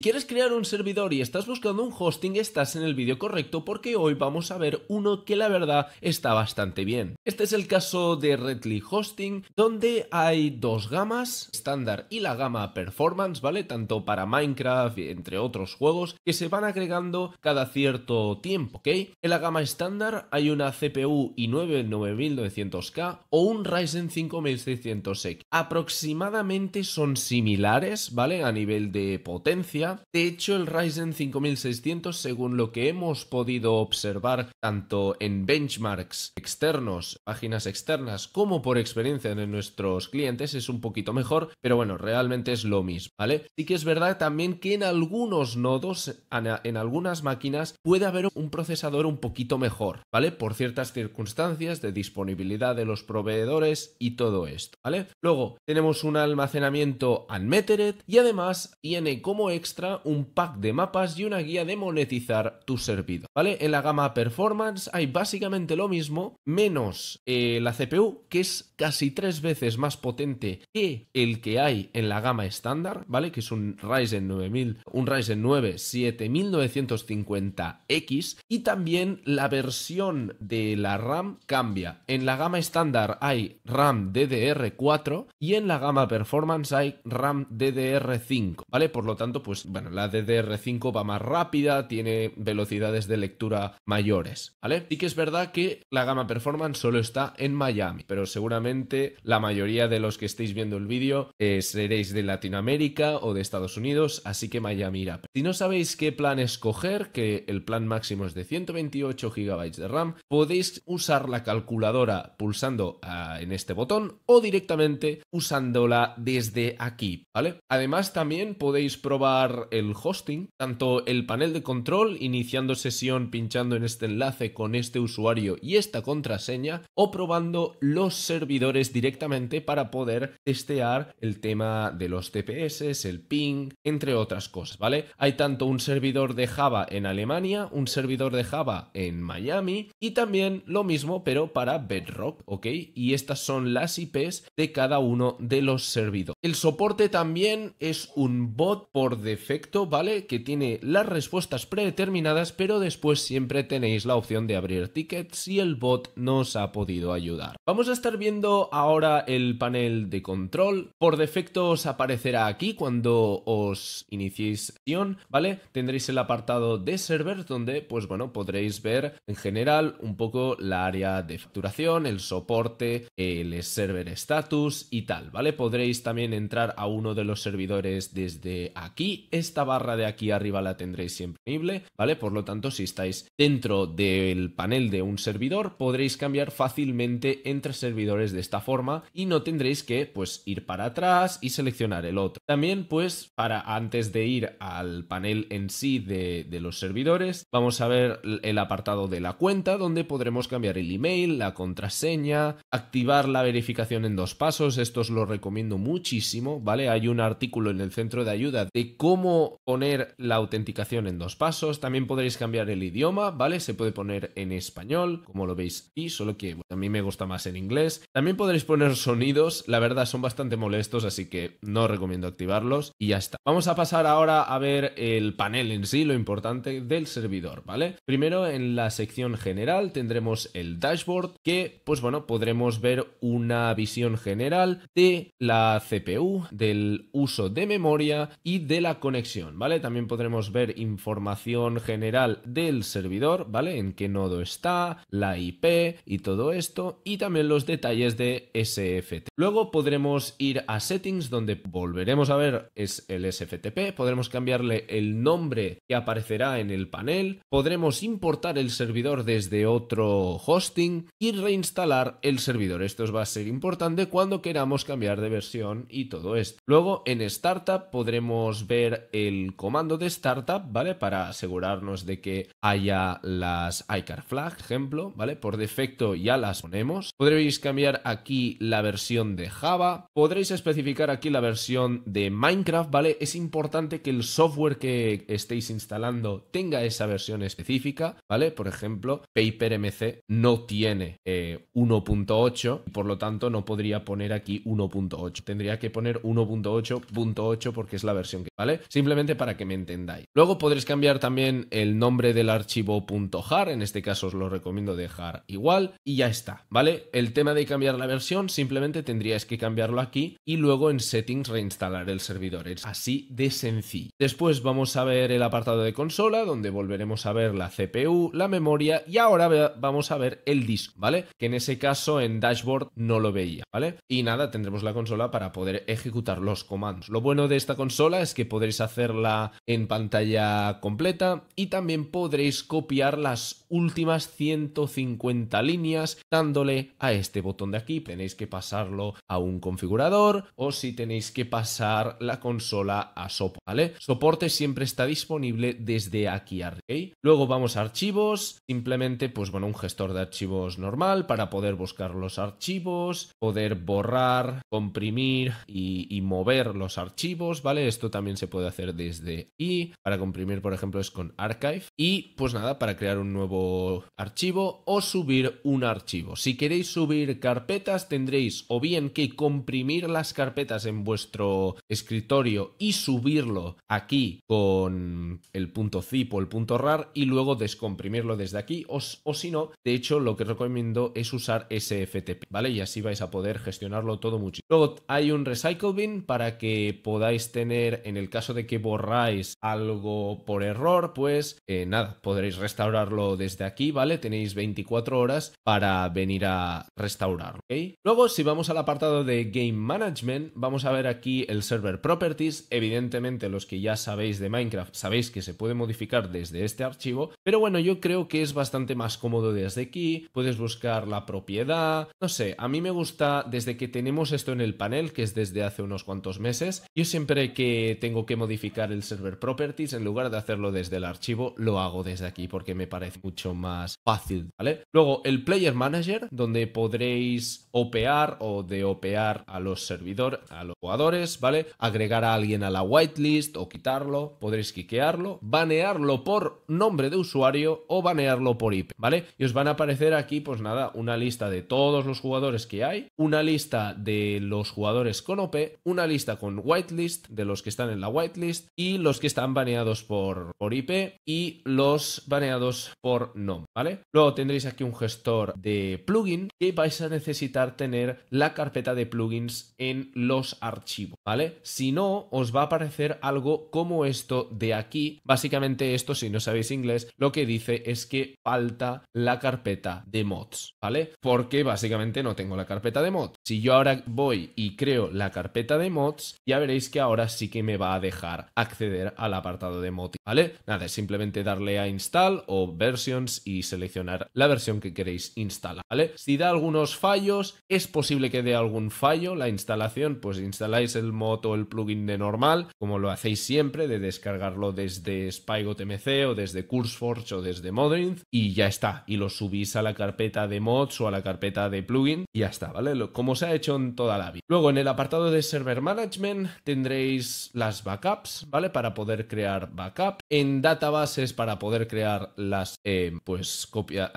quieres crear un servidor y estás buscando un hosting, estás en el vídeo correcto porque hoy vamos a ver uno que la verdad está bastante bien. Este es el caso de Redly Hosting, donde hay dos gamas, estándar y la gama performance, ¿vale? Tanto para Minecraft, entre otros juegos, que se van agregando cada cierto tiempo, ¿ok? En la gama estándar hay una CPU i9 9900K o un Ryzen 5600X. Aproximadamente son similares, ¿vale? A nivel de potencia de hecho, el Ryzen 5600, según lo que hemos podido observar tanto en benchmarks externos, páginas externas, como por experiencia de nuestros clientes, es un poquito mejor, pero bueno, realmente es lo mismo, ¿vale? Sí que es verdad también que en algunos nodos, en algunas máquinas, puede haber un procesador un poquito mejor, ¿vale? Por ciertas circunstancias de disponibilidad de los proveedores y todo esto, ¿vale? Luego tenemos un almacenamiento unmetered y además tiene como extra un pack de mapas y una guía de monetizar tu servidor, ¿vale? En la gama performance hay básicamente lo mismo, menos eh, la CPU, que es casi tres veces más potente que el que hay en la gama estándar, ¿vale? Que es un Ryzen 9000, un Ryzen 9 7950X y también la versión de la RAM cambia. En la gama estándar hay RAM DDR4 y en la gama performance hay RAM DDR5, ¿vale? Por lo tanto, pues bueno, la DDR5 va más rápida, tiene velocidades de lectura mayores, ¿vale? Y que es verdad que la gama performance solo está en Miami, pero seguramente la mayoría de los que estéis viendo el vídeo eh, seréis de Latinoamérica o de Estados Unidos, así que Miami irá. Si no sabéis qué plan escoger, que el plan máximo es de 128 GB de RAM, podéis usar la calculadora pulsando ah, en este botón o directamente usándola desde aquí, ¿vale? Además también podéis probar el hosting, tanto el panel de control, iniciando sesión pinchando en este enlace con este usuario y esta contraseña, o probando los servidores directamente para poder testear el tema de los TPS, el ping, entre otras cosas, ¿vale? Hay tanto un servidor de Java en Alemania, un servidor de Java en Miami y también lo mismo pero para Bedrock, ¿ok? Y estas son las IPs de cada uno de los servidores. El soporte también es un bot por defecto ¿vale? Que tiene las respuestas predeterminadas, pero después siempre tenéis la opción de abrir tickets y el bot nos ha podido ayudar. Vamos a estar viendo ahora el panel de control. Por defecto os aparecerá aquí cuando os iniciéis sesión, ¿vale? Tendréis el apartado de server donde, pues bueno, podréis ver en general un poco la área de facturación, el soporte, el server status y tal, ¿vale? Podréis también entrar a uno de los servidores desde aquí esta barra de aquí arriba la tendréis siempre disponible, ¿vale? Por lo tanto, si estáis dentro del panel de un servidor, podréis cambiar fácilmente entre servidores de esta forma y no tendréis que, pues, ir para atrás y seleccionar el otro. También, pues, para antes de ir al panel en sí de, de los servidores, vamos a ver el apartado de la cuenta donde podremos cambiar el email, la contraseña, activar la verificación en dos pasos, esto os lo recomiendo muchísimo, ¿vale? Hay un artículo en el centro de ayuda de cómo poner la autenticación en dos pasos. También podréis cambiar el idioma, ¿vale? Se puede poner en español, como lo veis y solo que a mí me gusta más en inglés. También podréis poner sonidos, la verdad son bastante molestos, así que no recomiendo activarlos. Y ya está. Vamos a pasar ahora a ver el panel en sí, lo importante del servidor, ¿vale? Primero en la sección general tendremos el dashboard, que pues bueno, podremos ver una visión general de la CPU, del uso de memoria y de la conexión ¿vale? También podremos ver información general del servidor, ¿vale? En qué nodo está, la IP y todo esto, y también los detalles de SFT. Luego podremos ir a settings donde volveremos a ver es el SFTP, podremos cambiarle el nombre que aparecerá en el panel, podremos importar el servidor desde otro hosting y reinstalar el servidor. Esto va a ser importante cuando queramos cambiar de versión y todo esto. Luego en Startup podremos ver el comando de startup, ¿vale? Para asegurarnos de que haya las iCar flag, ejemplo, ¿vale? Por defecto ya las ponemos. Podréis cambiar aquí la versión de Java. Podréis especificar aquí la versión de Minecraft, ¿vale? Es importante que el software que estéis instalando tenga esa versión específica, ¿vale? Por ejemplo, PaperMC no tiene eh, 1.8, por lo tanto no podría poner aquí 1.8. Tendría que poner 1.8.8 porque es la versión que, ¿vale? simplemente para que me entendáis. Luego podréis cambiar también el nombre del archivo .jar, en este caso os lo recomiendo dejar igual y ya está, ¿vale? El tema de cambiar la versión simplemente tendríais que cambiarlo aquí y luego en settings reinstalar el servidor, es así de sencillo. Después vamos a ver el apartado de consola donde volveremos a ver la CPU, la memoria y ahora vamos a ver el disco, ¿vale? Que en ese caso en dashboard no lo veía, ¿vale? Y nada, tendremos la consola para poder ejecutar los comandos. Lo bueno de esta consola es que podréis hacerla en pantalla completa y también podréis copiar las últimas 150 líneas dándole a este botón de aquí. Tenéis que pasarlo a un configurador o si tenéis que pasar la consola a soporte, ¿vale? Soporte siempre está disponible desde aquí arriba. Luego vamos a archivos, simplemente pues bueno, un gestor de archivos normal para poder buscar los archivos, poder borrar, comprimir y, y mover los archivos, ¿vale? Esto también se puede hacer desde y Para comprimir, por ejemplo, es con archive. Y pues nada, para crear un nuevo archivo o subir un archivo. Si queréis subir carpetas, tendréis o bien que comprimir las carpetas en vuestro escritorio y subirlo aquí con el punto zip o el punto rar y luego descomprimirlo desde aquí. O, o si no, de hecho, lo que recomiendo es usar SFTP, ¿vale? Y así vais a poder gestionarlo todo mucho. Luego hay un recycle bin para que podáis tener, en el caso de que borráis algo por error, pues eh, nada, podréis restaurarlo desde aquí, ¿vale? Tenéis 24 horas para venir a restaurarlo, ¿ok? Luego, si vamos al apartado de Game Management, vamos a ver aquí el Server Properties. Evidentemente, los que ya sabéis de Minecraft sabéis que se puede modificar desde este archivo, pero bueno, yo creo que es bastante más cómodo desde aquí. Puedes buscar la propiedad, no sé, a mí me gusta desde que tenemos esto en el panel, que es desde hace unos cuantos meses, yo siempre que tengo que modificar modificar el server properties, en lugar de hacerlo desde el archivo, lo hago desde aquí porque me parece mucho más fácil, ¿vale? Luego el Player Manager, donde podréis opear o de opear a los servidores, a los jugadores, ¿vale? Agregar a alguien a la whitelist o quitarlo, podréis quiquearlo, banearlo por nombre de usuario o banearlo por IP, ¿vale? Y os van a aparecer aquí, pues nada, una lista de todos los jugadores que hay, una lista de los jugadores con OP, una lista con whitelist de los que están en la whitelist, y los que están baneados por, por IP y los baneados por NOM, ¿vale? Luego tendréis aquí un gestor de plugin que vais a necesitar tener la carpeta de plugins en los archivos, ¿vale? Si no, os va a aparecer algo como esto de aquí. Básicamente esto, si no sabéis inglés, lo que dice es que falta la carpeta de mods, ¿vale? Porque básicamente no tengo la carpeta de mods. Si yo ahora voy y creo la carpeta de mods, ya veréis que ahora sí que me va a dejar acceder al apartado de mods, ¿vale? Nada, es simplemente darle a install o versions y seleccionar la versión que queréis instalar, ¿vale? Si da algunos fallos, es posible que dé algún fallo la instalación, pues instaláis el mod o el plugin de normal, como lo hacéis siempre, de descargarlo desde Spygotmc o desde CurseForge o desde Modrinth y ya está, y lo subís a la carpeta de mods o a la carpeta de plugin y ya está, ¿vale? Como se ha hecho en toda la vida. Luego en el apartado de Server Management tendréis las vacas ¿vale? Para poder crear backup. En databases para poder crear las, eh, pues, copia,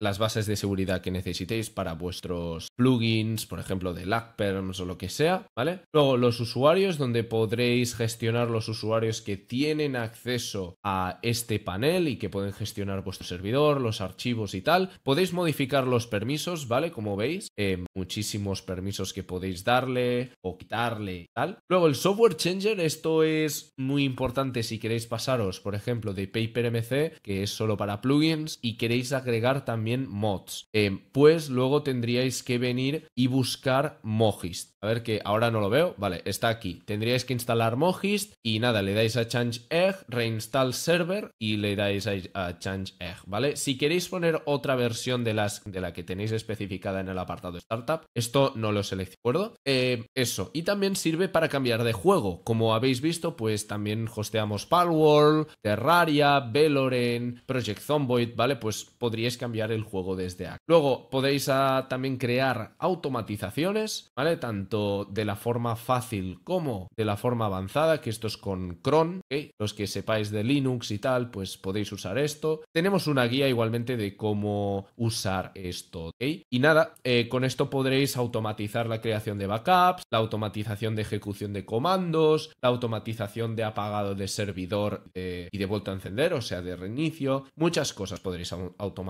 las bases de seguridad que necesitéis para vuestros plugins, por ejemplo, de LACPERMS o lo que sea, ¿vale? Luego los usuarios, donde podréis gestionar los usuarios que tienen acceso a este panel y que pueden gestionar vuestro servidor, los archivos y tal. Podéis modificar los permisos, ¿vale? Como veis, eh, muchísimos permisos que podéis darle o quitarle y tal. Luego el software changer, esto es muy importante si queréis pasaros, por ejemplo, de PaperMC, que es solo para plugins, y queréis agregar también mods. Eh, pues luego tendríais que venir y buscar Mojist. A ver que ahora no lo veo. Vale, está aquí. Tendríais que instalar Mojist y nada, le dais a Change Egg, Reinstall Server y le dais a, Change Egg, ¿vale? Si queréis poner otra versión de, las, de la que tenéis especificada en el apartado Startup, esto no lo selecciono, acuerdo? Eh, eso. Y también sirve para cambiar de juego. Como habéis visto, pues también hosteamos Palworld, Terraria, Veloren, Project Zomboid, ¿vale? Pues podríais cambiar el juego desde aquí. Luego podéis ah, también crear automatizaciones, ¿vale? Tanto de la forma fácil como de la forma avanzada, que esto es con cron, ¿okay? Los que sepáis de Linux y tal, pues podéis usar esto. Tenemos una guía igualmente de cómo usar esto, Y nada, eh, con esto podréis automatizar la creación de backups, la automatización de ejecución de comandos, la automatización automatización de apagado de servidor eh, y de vuelta a encender, o sea, de reinicio, muchas cosas podréis automatizar,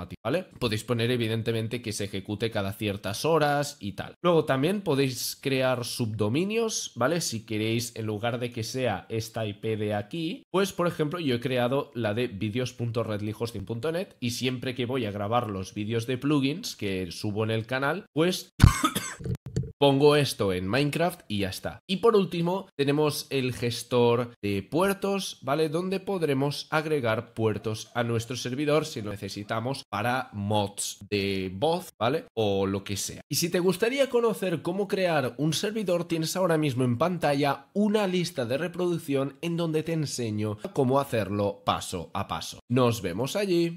Podéis poner evidentemente que se ejecute cada ciertas horas y tal. Luego también podéis crear subdominios, ¿vale? Si queréis, en lugar de que sea esta IP de aquí, pues por ejemplo yo he creado la de videos.redlihosting.net y siempre que voy a grabar los vídeos de plugins que subo en el canal, pues... Pongo esto en Minecraft y ya está. Y por último, tenemos el gestor de puertos, ¿vale? Donde podremos agregar puertos a nuestro servidor si lo necesitamos para mods de voz, ¿vale? O lo que sea. Y si te gustaría conocer cómo crear un servidor, tienes ahora mismo en pantalla una lista de reproducción en donde te enseño cómo hacerlo paso a paso. Nos vemos allí.